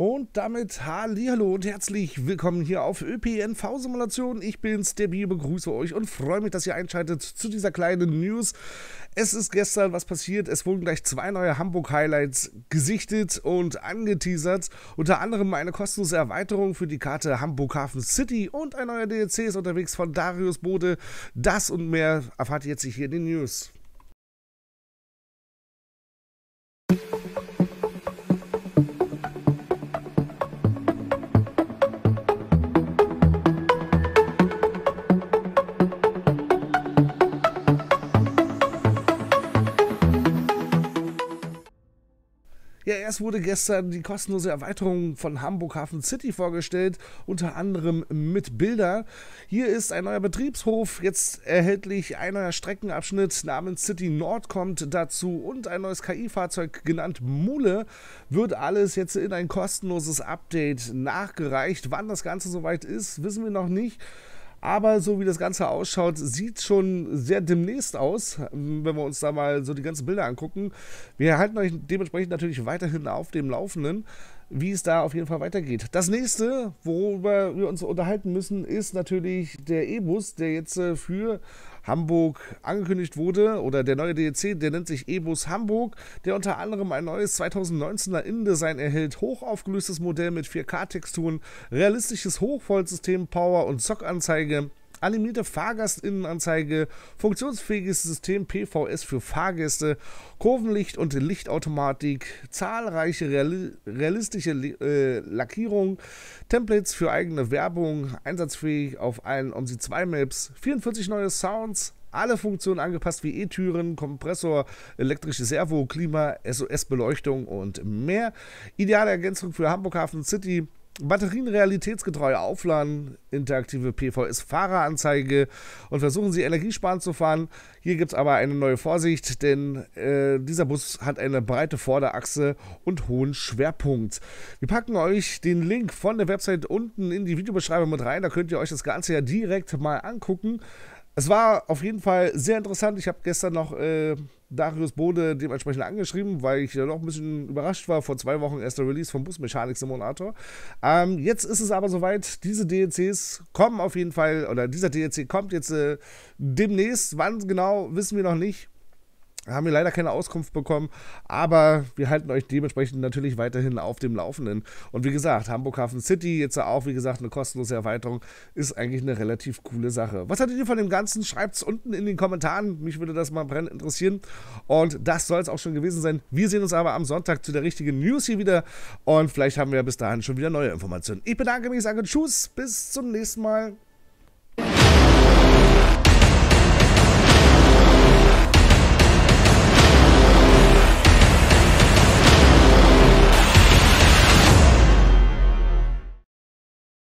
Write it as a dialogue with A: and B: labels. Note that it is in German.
A: Und damit hallo und herzlich willkommen hier auf ÖPNV-Simulation. Ich bin's, der Bier, begrüße euch und freue mich, dass ihr einschaltet zu dieser kleinen News. Es ist gestern was passiert. Es wurden gleich zwei neue Hamburg-Highlights gesichtet und angeteasert. Unter anderem eine kostenlose Erweiterung für die Karte Hamburg Hafen City und ein neuer DLC ist unterwegs von Darius Bode. Das und mehr erfahrt ihr jetzt hier in den News. Ja, erst wurde gestern die kostenlose Erweiterung von Hamburg Hafen City vorgestellt, unter anderem mit Bildern. Hier ist ein neuer Betriebshof, jetzt erhältlich ein neuer Streckenabschnitt namens City Nord kommt dazu und ein neues KI-Fahrzeug genannt Mule wird alles jetzt in ein kostenloses Update nachgereicht. Wann das Ganze soweit ist, wissen wir noch nicht. Aber so wie das Ganze ausschaut, sieht schon sehr demnächst aus, wenn wir uns da mal so die ganzen Bilder angucken. Wir halten euch dementsprechend natürlich weiterhin auf dem Laufenden wie es da auf jeden Fall weitergeht. Das nächste, worüber wir uns unterhalten müssen, ist natürlich der E-Bus, der jetzt äh, für Hamburg angekündigt wurde oder der neue DEC, der nennt sich E-Bus Hamburg, der unter anderem ein neues 2019er InDesign erhält, hochaufgelöstes Modell mit 4K-Texturen, realistisches Hochvoltsystem, Power und Zockanzeige, animierte Fahrgastinnenanzeige, funktionsfähiges System PVS für Fahrgäste, Kurvenlicht und Lichtautomatik, zahlreiche reali realistische äh, Lackierungen, Templates für eigene Werbung, einsatzfähig auf allen OMSI 2 Maps, 44 neue Sounds, alle Funktionen angepasst wie E-Türen, Kompressor, elektrische Servo, Klima, SOS-Beleuchtung und mehr. Ideale Ergänzung für Hamburg Hafen City. Batterien realitätsgetreu aufladen, interaktive PVS-Fahreranzeige und versuchen Sie energiesparend zu fahren. Hier gibt es aber eine neue Vorsicht, denn äh, dieser Bus hat eine breite Vorderachse und hohen Schwerpunkt. Wir packen euch den Link von der Website unten in die Videobeschreibung mit rein, da könnt ihr euch das Ganze ja direkt mal angucken. Es war auf jeden Fall sehr interessant. Ich habe gestern noch... Äh, Darius Bode dementsprechend angeschrieben, weil ich ja noch ein bisschen überrascht war. Vor zwei Wochen erst der Release vom Busmechanik Simulator. Ähm, jetzt ist es aber soweit. Diese DLCs kommen auf jeden Fall, oder dieser DLC kommt jetzt äh, demnächst. Wann genau, wissen wir noch nicht haben wir leider keine Auskunft bekommen, aber wir halten euch dementsprechend natürlich weiterhin auf dem Laufenden. Und wie gesagt, Hamburg Hafen City, jetzt auch, wie gesagt, eine kostenlose Erweiterung, ist eigentlich eine relativ coole Sache. Was hattet ihr von dem Ganzen? Schreibt es unten in den Kommentaren. Mich würde das mal brennend interessieren. Und das soll es auch schon gewesen sein. Wir sehen uns aber am Sonntag zu der richtigen News hier wieder. Und vielleicht haben wir bis dahin schon wieder neue Informationen. Ich bedanke mich, sage Tschüss, bis zum nächsten Mal.